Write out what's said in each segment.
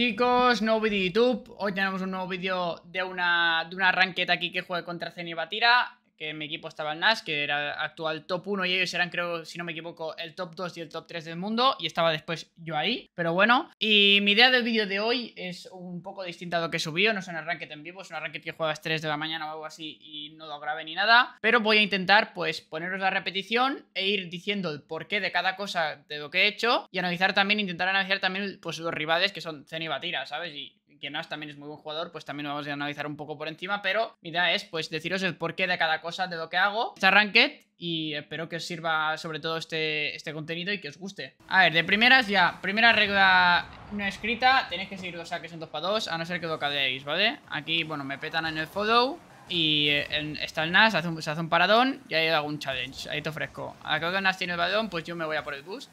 Chicos, nuevo vídeo de YouTube. Hoy tenemos un nuevo vídeo de una, de una ranqueta aquí que juega contra Zenibatira que mi equipo estaba el Nas, que era actual top 1 y ellos eran, creo, si no me equivoco, el top 2 y el top 3 del mundo y estaba después yo ahí, pero bueno. Y mi idea del vídeo de hoy es un poco distinta a lo que subió, no es un ranked en vivo, es un arranque que juegas 3 de la mañana o algo así y no lo grabé ni nada, pero voy a intentar pues poneros la repetición e ir diciendo el porqué de cada cosa de lo que he hecho y analizar también, intentar analizar también pues los rivales que son Zen y Batira, ¿sabes? Y que Nas también es muy buen jugador, pues también lo vamos a analizar un poco por encima, pero mi idea es pues deciros el porqué de cada cosa de lo que hago, esta ranked y espero que os sirva sobre todo este, este contenido y que os guste. A ver, de primeras ya, primera regla no escrita, tenéis que seguir los saques en 2 para dos a no ser que lo cadeéis, ¿vale? Aquí, bueno, me petan en el follow, y eh, está el Nas, hace se hace un paradón y ahí hago un challenge. Ahí te ofrezco. Acá que Nas tiene el balón, pues yo me voy a por el boost.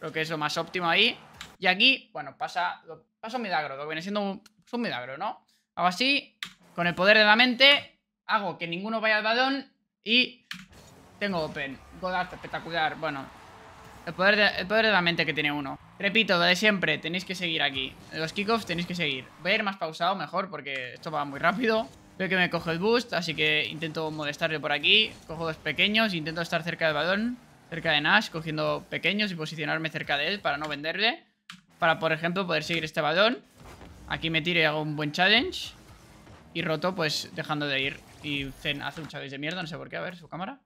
Creo que es lo más óptimo ahí. Y aquí, bueno, pasa, un milagro, lo viene siendo un, milagro, ¿no? Hago así, con el poder de la mente, hago que ninguno vaya al balón y tengo open. Godard espectacular, bueno. El poder, de, poder de la mente que tiene uno. Repito, lo de siempre, tenéis que seguir aquí. Los kickoffs tenéis que seguir. Voy a ir más pausado, mejor, porque esto va muy rápido. Veo que me coge el boost, así que intento molestarle por aquí. Cojo dos pequeños, intento estar cerca del balón, cerca de Nash, cogiendo pequeños y posicionarme cerca de él para no venderle. Para, por ejemplo, poder seguir este balón. Aquí me tiro y hago un buen challenge. Y roto, pues, dejando de ir. Y Zen hace un challenge de mierda, no sé por qué. A ver, su cámara.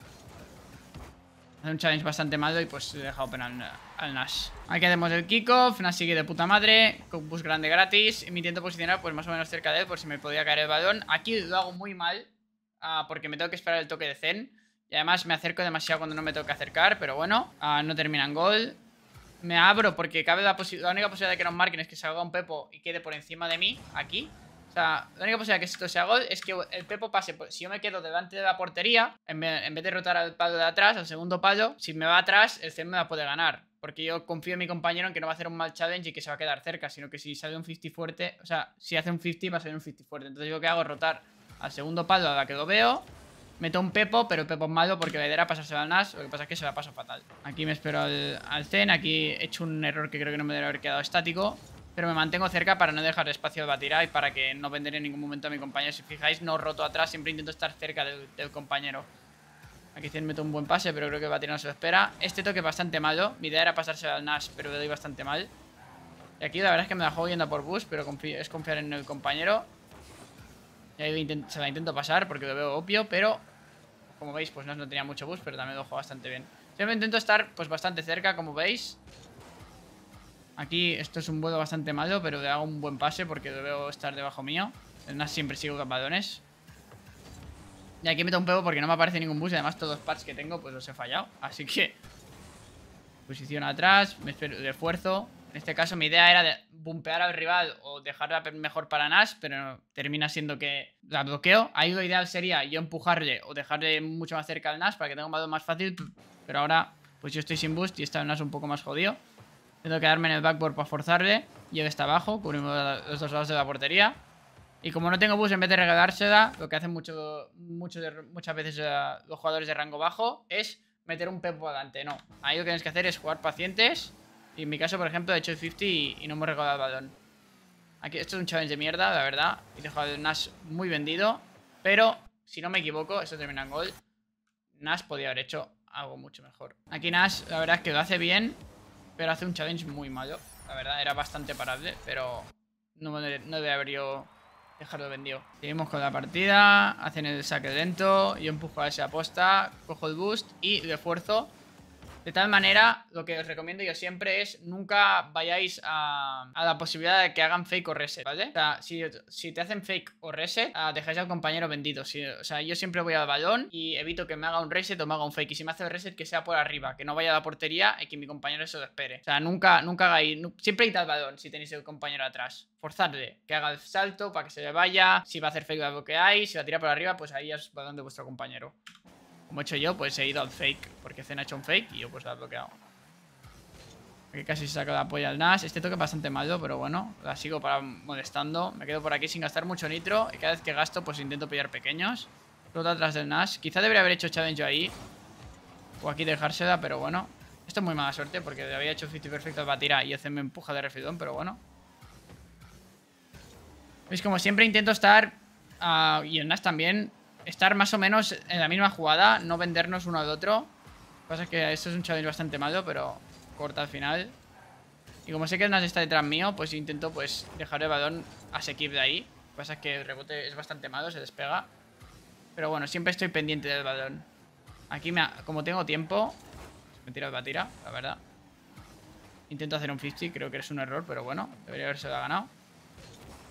Hace un challenge bastante malo y pues deja dejado penal al, Nash. Aquí hacemos el kickoff, Nash sigue de puta madre, Bus grande gratis. Y me intento posicionar pues más o menos cerca de él por si me podía caer el balón. Aquí lo hago muy mal ah, porque me tengo que esperar el toque de Zen. Y además me acerco demasiado cuando no me tengo acercar, pero bueno, ah, no terminan gol. Me abro porque cabe la, única posibilidad de que nos marquen es que salga un Pepo y quede por encima de mí, aquí. O sea, la única posibilidad de que esto se haga es que el Pepo pase. si yo me quedo delante de la portería, en vez, de rotar al palo de atrás, al segundo palo, si me va atrás, el Zen me va a poder ganar. Porque yo confío en mi compañero en que no va a hacer un mal challenge y que se va a quedar cerca, sino que si sale un 50 fuerte, o sea, si hace un 50 va a salir un 50 fuerte. Entonces yo lo que hago es rotar al segundo palo a la que lo veo, Meto un Pepo, pero Pepo es malo porque la idea era pasárselo al Nash. Lo que pasa es que se la paso fatal. Aquí me espero al, al Zen. Aquí he hecho un error que creo que no me debería haber quedado estático. Pero me mantengo cerca para no dejar espacio de Batira y para que no vender en ningún momento a mi compañero. Si fijáis, no roto atrás. Siempre intento estar cerca del, compañero. Aquí Zen meto un buen pase, pero creo que Batira no se lo espera. Este toque es bastante malo. Mi idea era pasárselo al Nash, pero le doy bastante mal. Y aquí la verdad es que me la juego yendo por bus, pero es confiar en el compañero. Y ahí se la intento pasar porque lo veo obvio, pero como veis, pues no, no tenía mucho bus pero también lo juego bastante bien. Yo me intento estar pues bastante cerca, como veis. Aquí esto es un vuelo bastante malo, pero le hago un buen pase porque debo estar debajo mío. Además siempre sigo campadones Y aquí meto un pego porque no me aparece ningún bus y además todos los parts que tengo pues los he fallado. Así que... Posición atrás, me espero esfuerzo. En este caso mi idea era de bumpear al rival o dejarla mejor para Nash, pero termina siendo que la bloqueo. Ahí lo ideal sería yo empujarle o dejarle mucho más cerca al Nash para que tenga un balón más fácil, pero ahora pues yo estoy sin boost y está el Nash un poco más jodido. Tengo que darme en el backboard para forzarle. Y él está abajo, cubrimos los dos lados de la portería. Y como no tengo boost, en vez de regalársela, lo que hacen mucho, muchas veces los jugadores de rango bajo es meter un pepo adelante. No, ahí lo que tienes que hacer es jugar pacientes y en mi caso, por ejemplo, he hecho el 50 y, no no he recaudado el balón. Aquí, esto es un challenge de mierda, la verdad. Y he dejado el Nash muy vendido. Pero, si no me equivoco, eso termina en gol. Nash podía haber hecho algo mucho mejor. Aquí Nash, la verdad es que lo hace bien, pero hace un challenge muy malo. La verdad, era bastante parable, pero no, no debe haber yo dejarlo vendido. Seguimos con la partida, hacen el saque lento, yo empujo a esa aposta, cojo el boost y refuerzo. De tal manera, lo que os recomiendo yo siempre es nunca vayáis a, la posibilidad de que hagan fake o reset, ¿vale? O sea, si, te hacen fake o reset, ah, dejáis al compañero bendito. o sea, yo siempre voy al balón y evito que me haga un reset o me haga un fake. Y si me hace el reset, que sea por arriba, que no vaya a la portería y que mi compañero se lo espere. O sea, nunca, nunca hagáis. siempre id al balón si tenéis el compañero atrás. Forzadle, que haga el salto para que se le vaya. Si va a hacer fake, lo hay, Si va a tirar por arriba, pues ahí es balón de vuestro compañero. Como he hecho yo, pues he ido al fake. Porque Zen ha hecho un fake y yo pues la he bloqueado. Aquí casi se saca la polla al Nash. Este toque bastante malo, pero bueno, la sigo para molestando. Me quedo por aquí sin gastar mucho nitro. Y cada vez que gasto, pues intento pillar pequeños. Rota atrás del Nash. Quizá debería haber hecho challenge ahí. O aquí dejársela, pero bueno. Esto es muy mala suerte porque había hecho 50 perfecto para tirar. y Zen me empuja de refidón pero bueno. Veis, como siempre intento estar... Ah, y el Nash también estar más o menos en la misma jugada, no vendernos uno al otro. pasa que esto es un challenge bastante malo, pero corta al final. Y como sé que el Nas está detrás mío, pues intento pues dejar el balón de ahí. de ahí. pasa que el rebote es bastante malo, se despega. Pero bueno, siempre estoy pendiente del balón. Aquí, me como tengo tiempo... Me tira el batira, la verdad. Intento hacer un 50, creo que es un error, pero bueno, debería haberse ganado.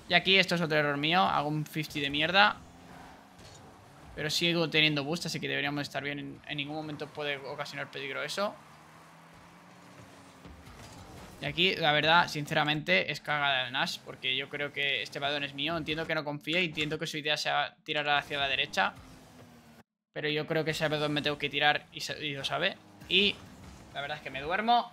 Y aquí, esto es otro error mío, hago un 50 de mierda. Pero sigo teniendo bustas, así que deberíamos estar bien. En, ningún momento puede ocasionar peligro eso. Y aquí, la verdad, sinceramente, es cagada el Nash, porque yo creo que este balón es mío. Entiendo que no confía y entiendo que su idea sea tirar hacia la derecha. Pero yo creo que ese dónde me tengo que tirar y lo sabe. Y la verdad es que me duermo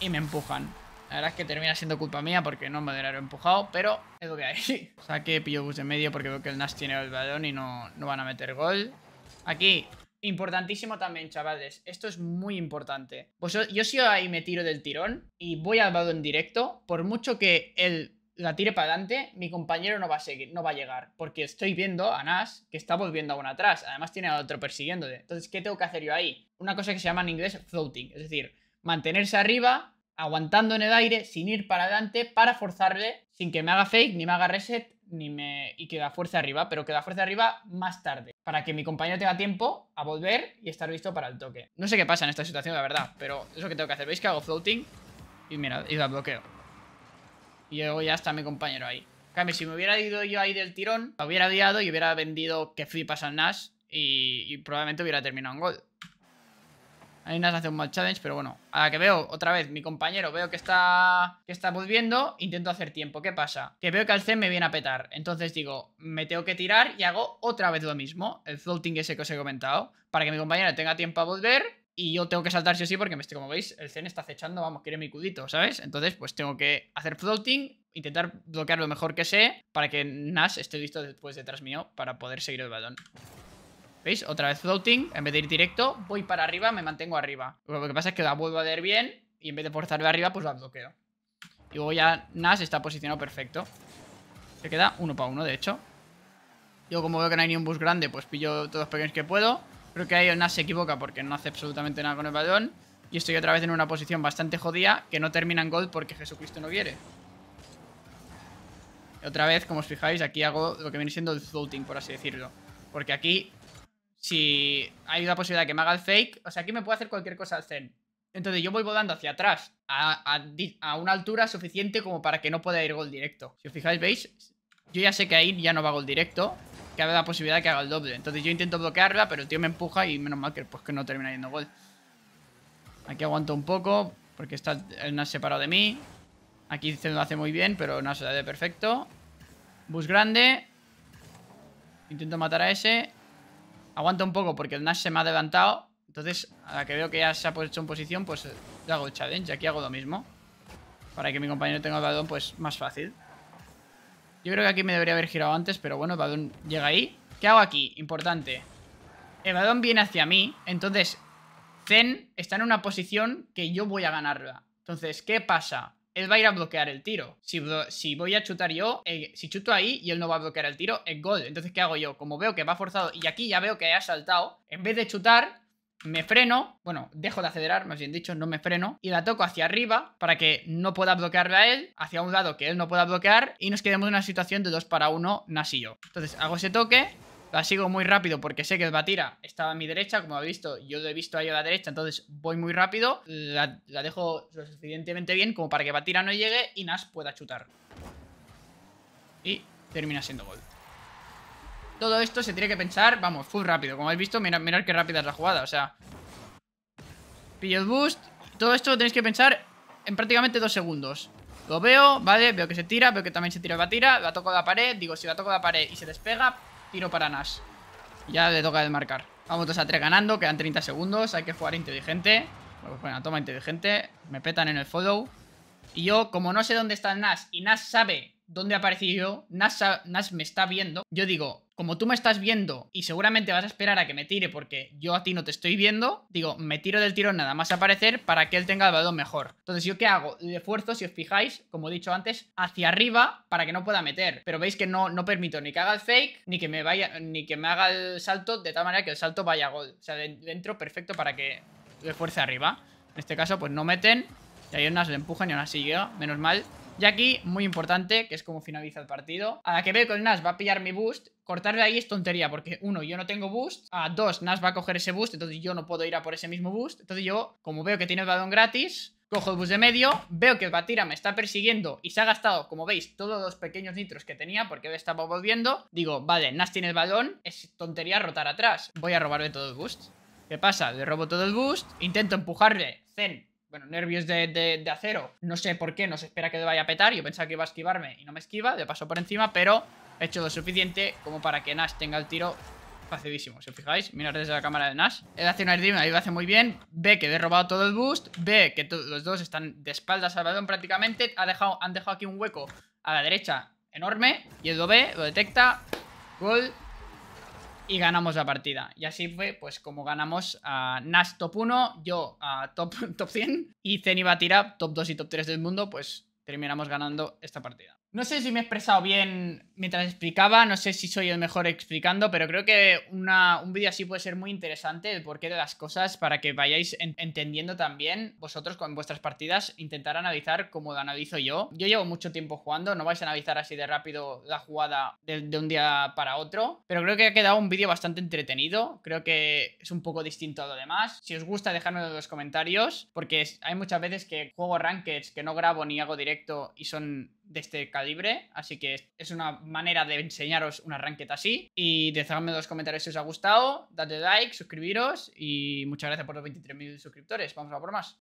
y me empujan. La verdad es que termina siendo culpa mía porque no me hubiera empujado, pero es lo que hay. O sea que pillo bus de medio porque veo que el Nash tiene el balón y no, no van a meter gol. Aquí, Importantísimo también, chavales. Esto es muy importante. Pues yo, yo si ahí me tiro del tirón y voy al balón directo, por mucho que él la tire para adelante, mi compañero no va a seguir, no va a llegar. Porque estoy viendo a Nash que está volviendo aún atrás. Además tiene a otro persiguiéndole. Entonces, ¿qué tengo que hacer yo ahí? Una cosa que se llama en inglés floating. Es decir, mantenerse arriba aguantando en el aire, sin ir para adelante, para forzarle, sin que me haga fake, ni me haga reset, ni me... y que fuerza arriba, pero queda fuerza arriba más tarde, para que mi compañero tenga tiempo a volver y estar listo para el toque. No sé qué pasa en esta situación, la verdad, pero es lo que tengo que hacer. ¿Veis que hago floating? Y mira, y la bloqueo. Y luego ya está mi compañero ahí. Cambio, si me hubiera ido yo ahí del tirón, lo hubiera liado y hubiera vendido que flipas al Nash y, probablemente hubiera terminado en gol. Ahí hace un mal challenge, pero bueno. A que veo, otra vez, mi compañero veo que está que está volviendo, intento hacer tiempo. ¿Qué pasa? Que veo que al Zen me viene a petar. Entonces digo, me tengo que tirar y hago otra vez lo mismo. El floating ese que os he comentado. Para que mi compañero tenga tiempo a volver y yo tengo que saltar sí o sí porque me estoy, como veis, el Zen está acechando, vamos, quiere mi cudito, ¿sabes? Entonces, pues tengo que hacer floating, intentar bloquear lo mejor que sé para que Nash esté listo después detrás mío para poder seguir el balón. ¿Veis? Otra vez floating. En vez de ir directo, voy para arriba, me mantengo arriba. Lo que pasa es que la vuelvo a leer bien y en vez de forzar de arriba, pues la bloqueo. Y luego ya Nash está posicionado perfecto. Se queda uno para uno, de hecho. Yo como veo que no hay ni un bus grande, pues pillo todos los pequeños que puedo. Creo que ahí Nash se equivoca porque no hace absolutamente nada con el balón. Y estoy otra vez en una posición bastante jodida que no termina en gold porque Jesucristo no quiere. Otra vez, como os fijáis, aquí hago lo que viene siendo el floating, por así decirlo. Porque aquí si hay una posibilidad que me haga el fake, o sea, aquí me puede hacer cualquier cosa al Zen. Entonces yo voy volando hacia atrás a, una altura suficiente como para que no pueda ir gol directo. Si os fijáis, veis, yo ya sé que ahí ya no va gol directo, que hay la posibilidad que haga el doble. Entonces yo intento bloquearla, pero el tío me empuja y menos mal que, pues, que no termina yendo gol. Aquí aguanto un poco, porque está el Nas separado de mí. Aquí se lo hace muy bien, pero Nas da de perfecto. Bus grande. Intento matar a ese. Aguanta un poco porque el Nash se me ha adelantado. Entonces, a la que veo que ya se ha puesto en posición, pues le eh, hago el challenge. Aquí hago lo mismo. Para que mi compañero tenga el pues más fácil. Yo creo que aquí me debería haber girado antes, pero bueno, el balón llega ahí. ¿Qué hago aquí? Importante. El balón viene hacia mí, entonces Zen está en una posición que yo voy a ganarla. Entonces, ¿qué pasa? él va a ir a bloquear el tiro. Si, voy a chutar yo, eh, si chuto ahí y él no va a bloquear el tiro, es gol. Entonces, ¿qué hago yo? Como veo que va forzado y aquí ya veo que ha saltado, en vez de chutar, me freno, bueno, dejo de acelerar, más bien dicho, no me freno, y la toco hacia arriba para que no pueda bloquearle a él, hacia un lado que él no pueda bloquear, y nos quedemos en una situación de 2 para 1 Nasillo. Entonces hago ese toque, la sigo muy rápido porque sé que Batira estaba a mi derecha, como habéis visto, yo lo he visto ahí a la derecha, entonces voy muy rápido, la, dejo lo suficientemente bien como para que Batira no llegue y Nash pueda chutar. Y termina siendo gol. Todo esto se tiene que pensar, vamos, full rápido. Como habéis visto, mirad, qué rápida es la jugada, o sea... Pillo el boost, todo esto lo tenéis que pensar en prácticamente dos segundos. Lo veo, ¿vale? Veo que se tira, veo que también se tira Batira la toco a la pared, digo, si la toco a la pared y se despega, Tiro para Nash. Ya le toca desmarcar. Vamos 2 a 3 ganando, quedan 30 segundos. Hay que jugar inteligente. Bueno, pues toma inteligente. Me petan en el follow. Y yo, como no sé dónde está Nash y Nash sabe dónde aparecí yo, Nash, Nash me está viendo, yo digo, como tú me estás viendo y seguramente vas a esperar a que me tire porque yo a ti no te estoy viendo, digo, me tiro del tiro nada más aparecer para que él tenga el balón mejor. Entonces, ¿yo qué hago? Le esfuerzo, si os fijáis, como he dicho antes, hacia arriba para que no pueda meter. Pero veis que no, no permito ni que haga el fake, ni que me vaya, ni que me haga el salto de tal manera que el salto vaya a gol. O sea, dentro perfecto para que le fuerce arriba. En este caso, pues no meten. Y no unas le empujan y aún así Menos mal. Y aquí, muy importante, que es como finaliza el partido. A la que veo con Nash va a pillar mi boost. Cortarle ahí es tontería, porque uno, yo no tengo boost. A dos, Nash va a coger ese boost, entonces yo no puedo ir a por ese mismo boost. Entonces yo, como veo que tiene el balón gratis, Cojo el boost de medio, veo que el Batira me está persiguiendo y se ha gastado, como veis, todos los pequeños nitros que tenía porque estaba volviendo. Digo, vale, Nas tiene el balón, es tontería rotar atrás. Voy a robarle todo el boost. ¿Qué pasa? Le robo todo el boost, intento empujarle, Zen bueno, nervios de, acero. No sé por qué, no se espera que vaya a petar. Yo pensaba que iba a esquivarme y no me esquiva, de paso por encima, pero he hecho lo suficiente como para que Nash tenga el tiro facilísimo. Si os fijáis, mirad desde la cámara de Nash. Él hace una airdrip, ahí lo hace muy bien. Ve que he robado todo el boost. Ve que los dos están de espaldas al balón prácticamente. Ha dejado, han dejado aquí un hueco a la derecha enorme. Y el lo lo detecta. Gol y ganamos la partida. Y así fue, pues como ganamos a Nas top 1, yo a top, top 100 y a tirar top 2 y top 3 del mundo, pues terminamos ganando esta partida. No sé si me he expresado bien mientras explicaba, no sé si soy el mejor explicando, pero creo que un vídeo así puede ser muy interesante, el porqué de las cosas, para que vayáis entendiendo también vosotros con vuestras partidas, intentar analizar como lo analizo yo. Yo llevo mucho tiempo jugando, no vais a analizar así de rápido la jugada de, un día para otro, pero creo que ha quedado un vídeo bastante entretenido, creo que es un poco distinto a lo demás. Si os gusta, dejadme en los comentarios, porque hay muchas veces que juego rankeds que no grabo ni hago directo y son de este calibre, así que es una manera de enseñaros una ranqueta así. Y dejadme los comentarios si os ha gustado, dadle like, suscribiros y muchas gracias por los 23.000 suscriptores. Vamos a por más.